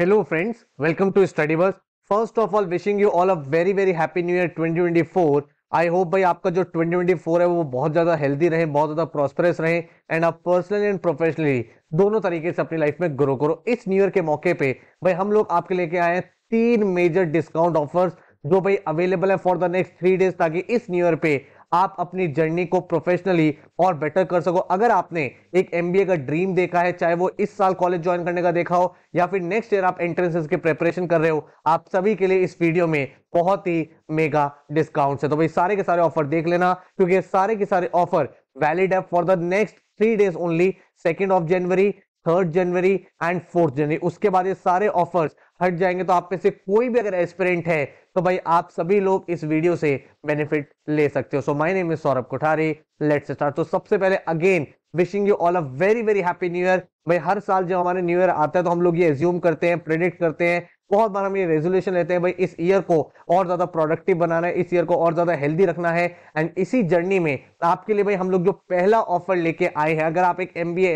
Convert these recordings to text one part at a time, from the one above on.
Hello friends welcome to study Studybus. First of all wishing you all a very very happy new year 2024. I hope भाई आपका जो 2024 है वो बहुत ज़्यादा हेल्दी रहे बहुत ज़्यादा प्रॉस्परस रहे एंड आप पर्सनली एंड प्रोफेशनली दोनों तरीके से अपनी लाइफ में ग्रो करो इस न्यू ईयर के मौके पे भाई हम लोग आपके लेके आए हैं तीन मेजर डिस्काउंट ऑफर्स जो भाई अवेलेबल है for the next three days ताकि इस न्यू ईयर पे आप अपनी जर्नी को प्रोफेशनली और बेटर कर सको अगर आपने एक एम का ड्रीम देखा है चाहे वो इस साल कॉलेज ज्वाइन करने का देखा हो या फिर नेक्स्ट ईयर आप एंट्रेंसेस के प्रिपरेशन कर रहे हो आप सभी के लिए इस वीडियो में बहुत ही मेगा डिस्काउंट है तो भाई सारे के सारे ऑफर देख लेना क्योंकि सारे के सारे ऑफर वैलिड है for the next three days only second of January third January and fourth January उसके बाद ये सारे ऑफर्स हट जाएंगे तो आप में से कोई भी अगर एस्पिरेंट है तो भाई आप सभी लोग इस वीडियो से बेनिफिट ले सकते हो so my name is Saurabh Kothari let's start तो सबसे पहले again wishing you all a very very happy new year भाई हर साल जब हमारे न्यू ईयर आता है तो हम लोग ये एज्यूम करते हैं प्रेडिक्ट करते हैं बहुत बार हम ये रेजोल्यूशन लेते हैं भाई इस ईयर को और ज्यादा प्रोडक्टिव बनाना है इस ईयर को और ज्यादा हेल्दी रखना है एंड इसी जर्नी में आपके लिए भाई हम लोग जो पहला ऑफर लेके आए हैं अगर आप एक एम बी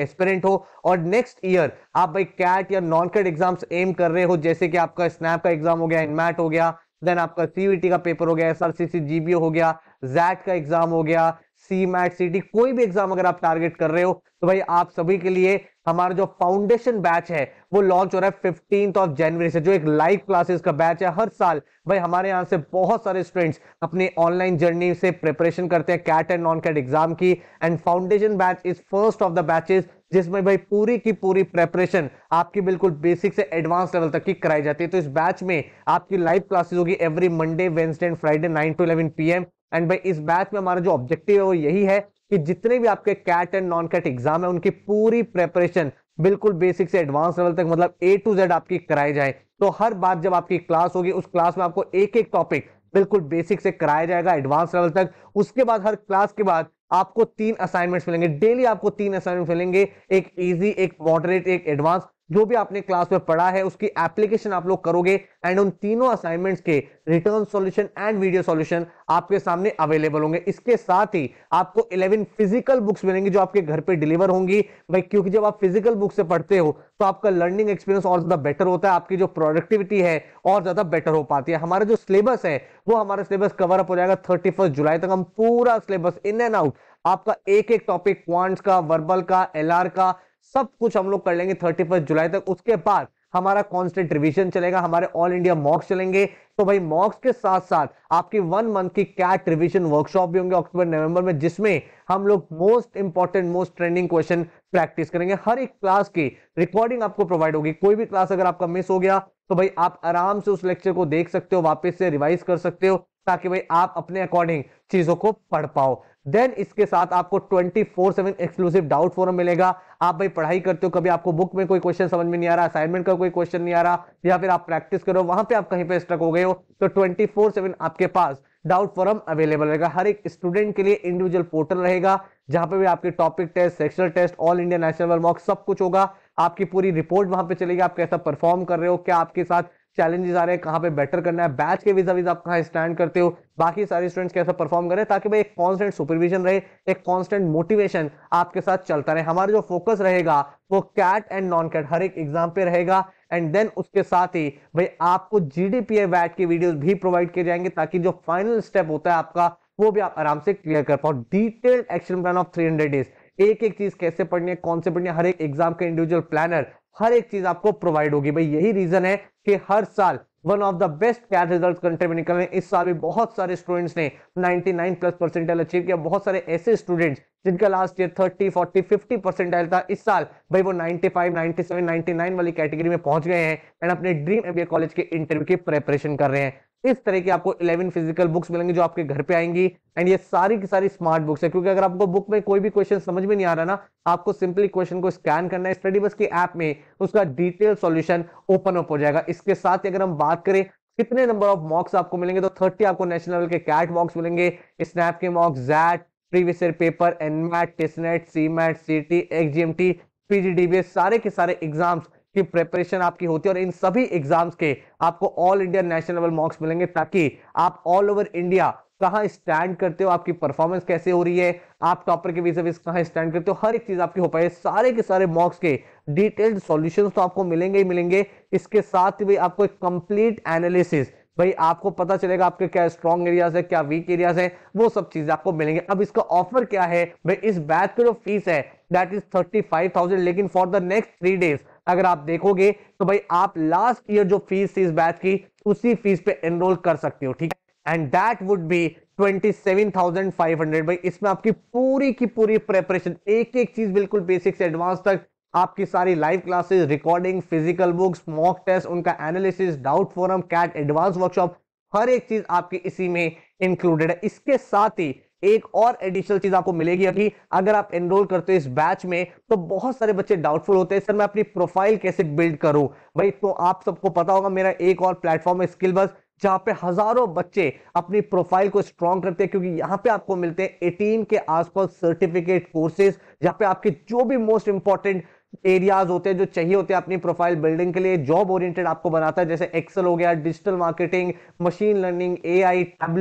हो और नेक्स्ट ईयर आप भाई कैट या नॉन कैट एग्जाम्स एम कर रहे हो जैसे कि आपका स्नैप का एग्जाम हो गया इनमैट हो गया देन आपका सीवीटी का पेपर हो गया एस आर सी सी हो गया जैट का एग्जाम हो गया सी मैट सी कोई भी एग्जाम अगर आप टारगेट कर रहे हो तो भाई आप सभी के लिए हमारा जो फाउंडेशन बैच है वो लॉन्च हो रहा है फिफ्टींथ ऑफ जनवरी से जो एक लाइव क्लासेस का बैच है हर साल भाई हमारे यहाँ से बहुत सारे स्टूडेंट्स अपने ऑनलाइन जर्नी से प्रिपरेशन करते हैं CAT and non CAT exam की and foundation batch is first of the batches जिसमें भाई पूरी की पूरी प्रेपरेशन आपकी बिल्कुल बेसिक से एडवांस लेवल तक की कराई जाती है तो इस बैच में आपकी लाइव क्लासेस होगी every Monday Wednesday and Friday nine to eleven PM and भाई इस बैच में हमारा जो ऑब्जेक्टिव है वो यही है कि जितने भी आपके CAT and non CAT exam है उनकी पूरी प्रेपरेशन बिल्कुल बेसिक से एडवांस लेवल तक मतलब ए टू जेड आपकी कराई जाए तो हर बात जब आपकी क्लास होगी उस क्लास में आपको एक एक टॉपिक बिल्कुल बेसिक से कराया जाएगा एडवांस लेवल तक उसके बाद हर क्लास के बाद आपको तीन असाइनमेंट्स मिलेंगे डेली आपको तीन असाइनमेंट मिलेंगे एक इजी एक मॉडरेट एक एडवांस जो भी आपने क्लास में पढ़ा है उसकी एप्लीकेशन आप लोग करोगे एंड उन तीनों असाइनमेंट्स के written solution and video solution आपके सामने अवेलेबल होंगे इसके साथ ही आपको 11 फिजिकल बुक्स मिलेंगी जो आपके घर पे डिलीवर होंगी भाई क्योंकि जब आप फिजिकल बुक से पढ़ते हो तो आपका लर्निंग एक्सपीरियंस और ज्यादा बेटर होता है आपकी जो प्रोडक्टिविटी है और ज्यादा बेटर हो पाती है हमारा जो सिलेबस है वो हमारा सिलेबस कवर अप हो जाएगा थर्टी जुलाई तक हम पूरा सिलेबस इन एंड आउट आपका एक एक टॉपिक क्वांट्स का वर्बल का एलआर का सब कुछ हम लोग कर लेंगे थर्टी जुलाई तक उसके बाद हमारा कांस्टेंट रिवीजन चलेगा हमारे ऑल इंडिया मॉक्स चलेंगे तो भाई मॉक्स के साथ साथ आपकी वन मंथ की कैट रिवीजन वर्कशॉप भी होंगे अक्टूबर नवंबर में जिसमें हम लोग most important most trending question practice करेंगे हर एक क्लास की रिकॉर्डिंग आपको प्रोवाइड होगी कोई भी क्लास अगर आपका मिस हो गया तो भाई आप आराम से उस लेक्चर को देख सकते हो वापिस से रिवाइज कर सकते हो ताकि भाई आप अपने अकॉर्डिंग चीजों को पढ़ पाओ देन इसके साथ आपको 24/7 एक्सक्लूसिव डाउट फोरम मिलेगा आप भाई पढ़ाई करते हो कभी आपको बुक में कोई क्वेश्चन समझ में नहीं आ रहा असाइनमेंट का कोई क्वेश्चन नहीं आ रहा या फिर आप प्रैक्टिस करो वहां पे आप कहीं पे स्टक हो गए हो तो 24/7 आपके पास डाउट फॉरम अवेलेबल रहेगा हर एक स्टूडेंट के लिए इंडिविजुअल पोर्टल रहेगा जहां पे भी आपके topic test sectional test all India national mock सब कुछ होगा आपकी पूरी रिपोर्ट वहां पे चलेगी आप कैसा परफॉर्म कर रहे हो क्या आपके साथ चैलेंजेस आ रहे हैं कहाँ पे बेटर करना है बैच के विजा विजा आप कहाँ स्टैंड करते हो बाकी सारे स्टूडेंट्स कैसा परफॉर्म करें ताकि भाई एक कांस्टेंट सुपरविजन रहे एक कांस्टेंट मोटिवेशन आपके साथ चलता रहे हमारा जो फोकस रहेगा वो कैट एंड नॉन कैट हर एक एग्जाम पे रहेगा एंड देन उसके साथ ही भाई आपको जीडीपीए वैट के वीडियो भी प्रोवाइड किए जाएंगे ताकि जो फाइनल स्टेप होता है आपका वो भी आप आराम से क्लियर कर पाओ detailed action plan of three days एक एक चीज कैसे पढ़नी है कौन से पढ़नी है हर एक एग्जाम का इंडिविजुअल प्लानर हर एक चीज आपको प्रोवाइड होगी भाई यही रीजन है कि हर साल one of the best CAT result country में निकले इस साल भी बहुत सारे स्टूडेंट्स ने 99 प्लस परसेंटाइल अचीव किया बहुत सारे ऐसे स्टूडेंट्स जिनका लास्ट ईयर 30, 40, 50 परसेंटाइल था इस साल भाई वो 95, 97, 99 वाली कैटेगरी में पहुंच गए हैं एंड अपने ड्रीम एमबीए कॉलेज के इंटरव्यू की प्रेपरेशन कर रहे हैं इस तरह की आपको 11 फिजिकल बुक्स मिलेंगी जो आपके घर पे आएंगी एंड ये सारी की सारी स्मार्ट बुक्स है क्योंकि अगर आपको बुक में कोई भी क्वेश्चन समझ में नहीं आ रहा ना आपको सिंपली क्वेश्चन को स्कैन करना है स्टडी बस की ऐप में उसका डिटेल सॉल्यूशन ओपन अप हो जाएगा इसके साथ ही अगर हम बात करें कितने नंबर ऑफ मॉक्स आपको मिलेंगे तो थर्टी आपको नेशनल लेवल के कैट मॉक्स मिलेंगे स्नैप के mocks XAT previous year paper NMAT TISSNET G CT XGMT पीजीडीबीएस सारे के सारे एग्जाम्स की प्रिपरेशन आपकी होती है और इन सभी एग्जाम्स के आपको all India national level marks मिलेंगे ताकि आप ऑल ओवर इंडिया कहाँ स्टैंड करते हो आपकी परफॉर्मेंस कैसे हो रही है आप टॉपर के विजय कहाँ स्टैंड करते हो हर एक चीज आपकी हो पाए सारे के सारे मॉक्स के डिटेल्ड सॉल्यूशंस तो आपको मिलेंगे ही मिलेंगे इसके साथ ही भाई आपको एक कंप्लीट एनालिसिस भाई आपको पता चलेगा आपके क्या स्ट्रॉन्ग एरियाज है क्या वीक एरियाज है वो सब चीजें आपको मिलेंगे अब इसका ऑफर क्या है भाई इस बैच की जो फीस है that is thirty five thousand लेकिन for the next three days अगर आप देखोगे तो भाई आप लास्ट ईयर जो फीस थी इस बैच की उसी फीस पे एनरोल कर सकते हो ठीक है एंड दैट वुड बी 27,500 भाई इसमें आपकी पूरी की पूरी प्रेपरेशन एक एक चीज बिल्कुल बेसिक से एडवांस तक आपकी सारी live classes recording physical books mock test उनका analysis doubt forum CAT advance workshop हर एक चीज आपकी इसी में इंक्लूडेड है इसके साथ ही एक और एडिशनल चीज आपको मिलेगी अभी अगर आप एनरोल करते हो इस बैच में तो बहुत सारे बच्चे डाउटफुल होते हैं सर मैं अपनी प्रोफाइल कैसे बिल्ड करूं भाई तो आप सबको पता होगा मेरा एक और प्लेटफॉर्म है स्किल बस जहां पे हजारों बच्चे अपनी प्रोफाइल को स्ट्रॉन्ग करते हैं क्योंकि यहाँ पे आपको मिलते हैं 18 के आसपास सर्टिफिकेट कोर्सेज जहाँ पे आपके जो भी मोस्ट इंपॉर्टेंट एरियाज होते हैं जो चाहिए होते हैं अपनी प्रोफाइल बिल्डिंग के लिए जॉब ओरिएंटेड आपको बनाता है जैसे एक्सेल हो गया digital marketing machine learning AI आई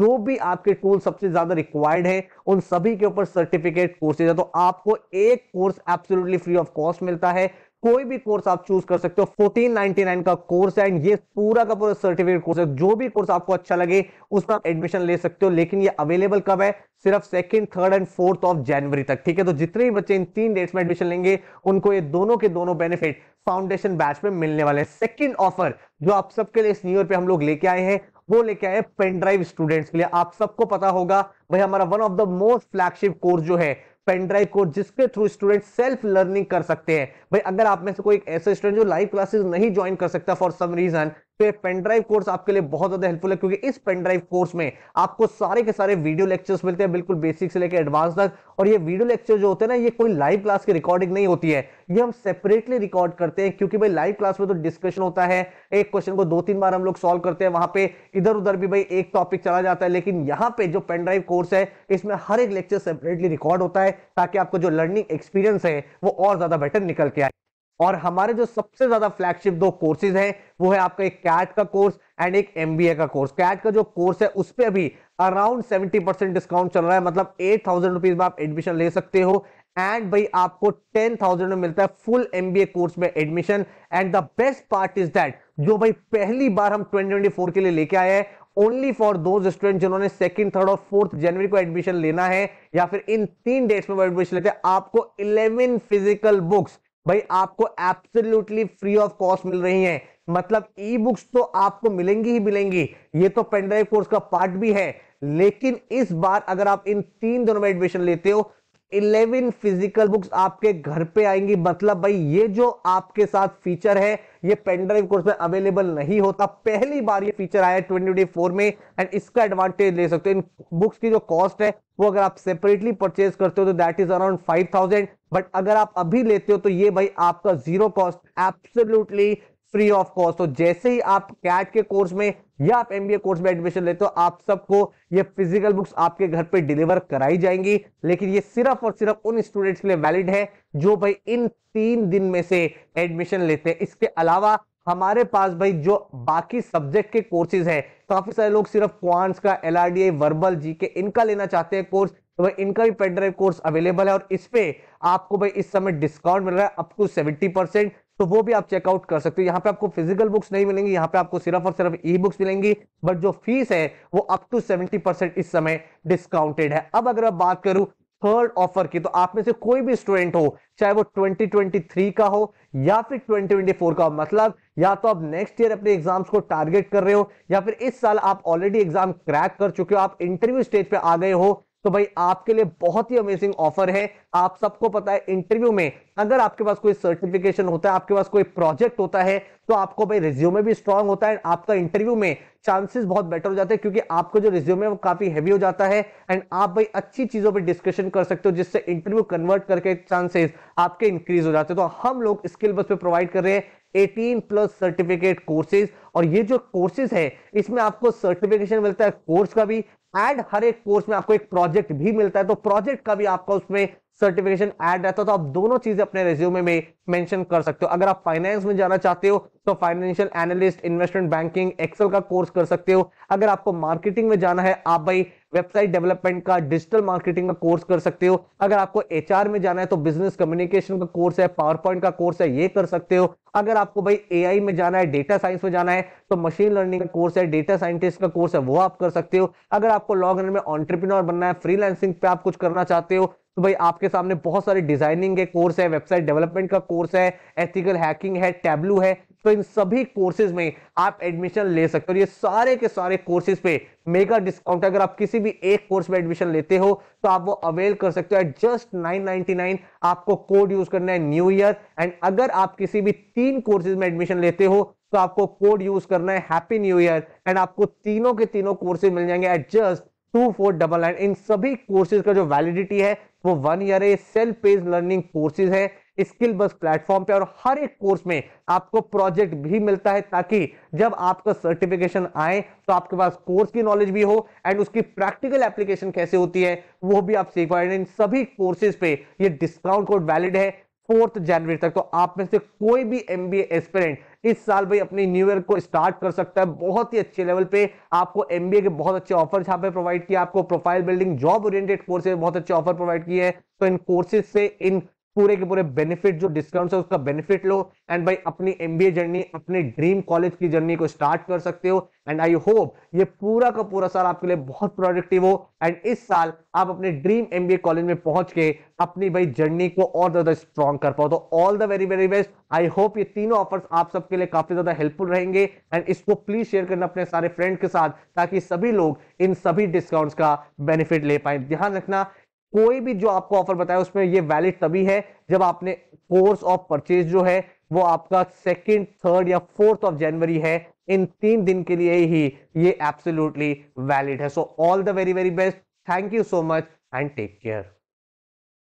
जो भी आपके टूल सबसे ज्यादा रिक्वायर्ड है उन सभी के ऊपर सर्टिफिकेट कोर्सेज है तो आपको एक course absolutely free of cost मिलता है कोई भी कोर्स आप चूज कर सकते हो 1499 का कोर्स है ये पूरा का पूरा सर्टिफिकेट कोर्स है जो भी कोर्स आपको अच्छा लगे उसमें आप एडमिशन ले सकते हो लेकिन ये अवेलेबल कब है सिर्फ second third and fourth of जनवरी तक ठीक है तो जितने भी बच्चे इन तीन डेट्स में एडमिशन लेंगे उनको ये दोनों के दोनों बेनिफिट फाउंडेशन बैच में मिलने वाले हैं सेकंड ऑफर जो आप सबके लिए इस न्यू ईयर पे हम लोग लेके आए हैं वो लेके आए पेन ड्राइव स्टूडेंट्स के लिए आप सबको पता होगा भाई हमारा one of the most flagship course जो है पेन ड्राइव कोर्स जिसके थ्रू स्टूडेंट सेल्फ लर्निंग कर सकते हैं भाई अगर आप में से कोई ऐसे स्टूडेंट जो लाइव क्लासेस नहीं ज्वाइन कर सकता फॉर सम रीजन तो ये पेन ड्राइव कोर्स आपके लिए बहुत ज्यादा हेल्पफुल है क्योंकि इस पेन ड्राइव कोर्स में आपको सारे के सारे वीडियो लेक्चर्स मिलते हैं बिल्कुल बेसिक से लेकर एडवांस तक और ये वीडियो लेक्चर जो होते हैं ना ये कोई लाइव क्लास की रिकॉर्डिंग नहीं होती है ये हम सेपरेटली रिकॉर्ड करते हैं क्योंकि भाई लाइव क्लास में तो डिस्कशन होता है एक क्वेश्चन को दो तीन बार हम लोग सॉल्व करते हैं वहां पे इधर उधर भी भाई एक टॉपिक चला जाता है लेकिन यहाँ पे जो पेन ड्राइव कोर्स है इसमें हर एक लेक्चर सेपरेटली रिकॉर्ड होता है ताकि आपको जो लर्निंग एक्सपीरियंस है वो और ज्यादा बेटर निकल के आए और हमारे जो सबसे ज्यादा फ्लैगशिप दो कोर्सेज हैं वो है आपका एक कैट का कोर्स एंड एक एमबीए का कोर्स कैट का जो कोर्स है उस पर अभी अराउंड सेवेंटी परसेंट डिस्काउंट चल रहा है मतलब एट थाउजेंड रुपीज में आप एडमिशन ले सकते हो एंड भाई आपको टेन थाउजेंड में मिलता है फुल एमबीए कोर्स में admission and the best part is that जो भाई पहली बार हम ट्वेंटी के लिए लेके आए हैं ओनली फॉर दो स्टूडेंट जिन्होंने सेकंड थर्ड और फोर्थ जनवरी को एडमिशन लेना है या फिर इन तीन डेट्स में एडमिशन लेते हैं आपको 11 फिजिकल बुक्स भाई आपको एब्सोल्युटली फ्री ऑफ कॉस्ट मिल रही है मतलब ई बुक्स तो आपको मिलेंगी ही मिलेंगी ये तो पेनड्राइव कोर्स का पार्ट भी है लेकिन इस बार अगर आप इन तीन दोनों में एडमिशन लेते हो इलेवन फिजिकल बुक्स आपके घर पे आएंगी मतलब भाई ये जो आपके साथ फीचर है ये पेनड्राइव कोर्स में अवेलेबल नहीं होता पहली बार ये फीचर आया ट्वेंटी फोर में एंड इसका एडवांटेज ले सकते हो इन बुक्स की जो कॉस्ट है वो अगर आप सेपरेटली परचेज करते हो तो that is around five thousand but अगर आप अभी लेते हो तो ये भाई आपका zero cost absolutely free of cost तो जैसे ही आप कैट के कोर्स में या आप एमबीए कोर्स में एडमिशन लेते हो आप सबको ये फिजिकल बुक्स आपके घर पे डिलीवर कराई जाएंगी लेकिन ये सिर्फ और सिर्फ उन स्टूडेंट्स के लिए वैलिड है जो भाई इन तीन दिन में से एडमिशन लेते हैं इसके अलावा हमारे पास भाई जो बाकी सब्जेक्ट के कोर्सेज हैं काफी सारे लोग सिर्फ क्वांट्स का एल वर्बल जी इनका लेना चाहते हैं कोर्स तो भाई इनका भी पेन ड्राइव कोर्स अवेलेबल है और इस पे आपको भाई इस समय डिस्काउंट मिल रहा है अप टू सेवेंटी परसेंट तो वो भी आप चेकआउट कर सकते हो यहाँ पे आपको फिजिकल बुक्स नहीं मिलेंगी यहाँ पे आपको सिर्फ और सिर्फ ई बुक्स मिलेंगी बट जो फीस है वो अप टू सेवेंटी परसेंट इस समय डिस्काउंटेड है अब अगर मैं बात करूं थर्ड ऑफर की तो आप में से कोई भी स्टूडेंट हो चाहे वो 2023 का हो या फिर 2024 का हो मतलब या तो आप नेक्स्ट ईयर अपने एग्जाम्स को टारगेट कर रहे हो या फिर इस साल आप ऑलरेडी एग्जाम क्रैक कर चुके हो आप इंटरव्यू स्टेज पे आ गए हो तो भाई आपके लिए बहुत ही अमेजिंग ऑफर है आप सबको पता है इंटरव्यू में अगर आपके पास कोई सर्टिफिकेशन होता है आपके पास कोई प्रोजेक्ट होता है तो आपको भाई रिज्यूमे भी स्ट्रांग होता है आपका इंटरव्यू में चांसेस बहुत बेटर हो जाते हैं क्योंकि आपका जो रिज्यूमे है वो काफी हैवी हो जाता है एंड आप भाई अच्छी चीजों पर डिस्कशन कर सकते हो जिससे इंटरव्यू कन्वर्ट करके चांसेस आपके इंक्रीज हो जाते हैं तो हम लोग स्किल बस पे प्रोवाइड कर रहे हैं 18 प्लस सर्टिफिकेट कोर्सेज और ये जो कोर्सेज है इसमें आपको सर्टिफिकेशन मिलता है कोर्स का भी एंड हर एक कोर्स में आपको एक प्रोजेक्ट भी मिलता है तो प्रोजेक्ट का भी आपका उसमें सर्टिफिकेशन ऐड रहता है तो आप दोनों चीजें अपने रेज्यूमे में मेंशन कर सकते हो अगर आप फाइनेंस में जाना चाहते हो तो financial analyst investment banking excel का कोर्स कर सकते हो अगर आपको मार्केटिंग में जाना है आप भाई वेबसाइट डेवलपमेंट का डिजिटल मार्केटिंग का कोर्स कर सकते हो अगर आपको एच में जाना है तो बिजनेस कम्युनिकेशन का कोर्स है पावर पॉइंट का कोर्स है ये कर सकते हो अगर आपको भाई एआई में जाना है डेटा साइंस में जाना है तो मशीन लर्निंग का कोर्स है डेटा साइंटिस्ट का कोर्स है वो आप कर सकते हो अगर आपको लॉग रन में ऑन्टरप्रीनोर बनना है फ्रीलांसिंग पे आप कुछ करना चाहते हो तो भाई आपके सामने बहुत सारे डिजाइनिंग के कोर्स है वेबसाइट डेवलपमेंट का कोर्स है एथिकल हैकिंग है टैबलू है तो इन सभी कोर्सेज में आप एडमिशन ले सकते हो ये सारे के सारे कोर्सेज पे मेगा डिस्काउंट अगर आप किसी भी एक कोर्स में एडमिशन लेते हो तो आप वो अवेल कर सकते हो एट जस्ट 999 आपको कोड यूज करना है न्यू ईयर एंड अगर आप किसी भी तीन कोर्सेज में एडमिशन लेते हो तो आपको कोड यूज करना है हैप्पी न्यू ईयर एंड आपको तीनों के तीनों कोर्सेज मिल जाएंगे at just two four double nine इन सभी कोर्सेज का जो वैलिडिटी है वो वन ईयर है सेल्फ पेज लर्निंग कोर्सेज है स्किल बस प्लेटफॉर्म पे और हर एक कोर्स में आपको प्रोजेक्ट भी मिलता है ताकि जब आपका सर्टिफिकेशन आए तो आपके पास कोर्स की नॉलेज भी हो एंड उसकी प्रैक्टिकल एप्लीकेशन कैसे होती है वो भी आप सीख पाए इन सभी कोर्सेज पे ये डिस्काउंट कोड वैलिड है फोर्थ जनवरी तक तो आप में से कोई भी एम बी इस साल भाई अपने न्यू ईयर को स्टार्ट कर सकता है बहुत ही अच्छे लेवल पे आपको एम के बहुत अच्छे ऑफर यहाँ पे प्रोवाइड किया आपको profile building job oriented courses बहुत अच्छे ऑफर प्रोवाइड किए हैं तो इन कोर्सेज से इन पूरे के पूरे बेनिफिट जो डिस्काउंट है उसका बेनिफिट लो एंड भाई अपनी एमबीए जर्नी अपने ड्रीम कॉलेज की जर्नी को स्टार्ट कर सकते हो एंड आई होप ये पूरा का पूरा साल आपके लिए बहुत प्रोडक्टिव हो एंड इस साल आप अपने ड्रीम एमबीए कॉलेज में पहुंच के अपनी भाई जर्नी को और ज्यादा स्ट्रॉन्ग कर पाओ तो all the very very best I hope ये तीनों ऑफर्स आप सबके लिए काफी ज्यादा हेल्पफुल रहेंगे एंड इसको प्लीज शेयर करना अपने सारे फ्रेंड के साथ ताकि सभी लोग इन सभी डिस्काउंट्स का बेनिफिट ले पाए ध्यान रखना कोई भी जो आपको ऑफर बताया उसमें ये वैलिड तभी है जब आपने कोर्स ऑफ परचेज जो है वो आपका सेकेंड थर्ड या फोर्थ ऑफ जनवरी है इन तीन दिन के लिए ही ये एब्सोल्युटली वैलिड है so all the very very best thank you so much and take care